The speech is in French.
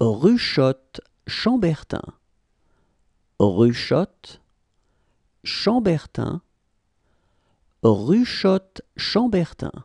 Ruchotte Chambertin, Ruchotte Chambertin, Ruchotte Chambertin.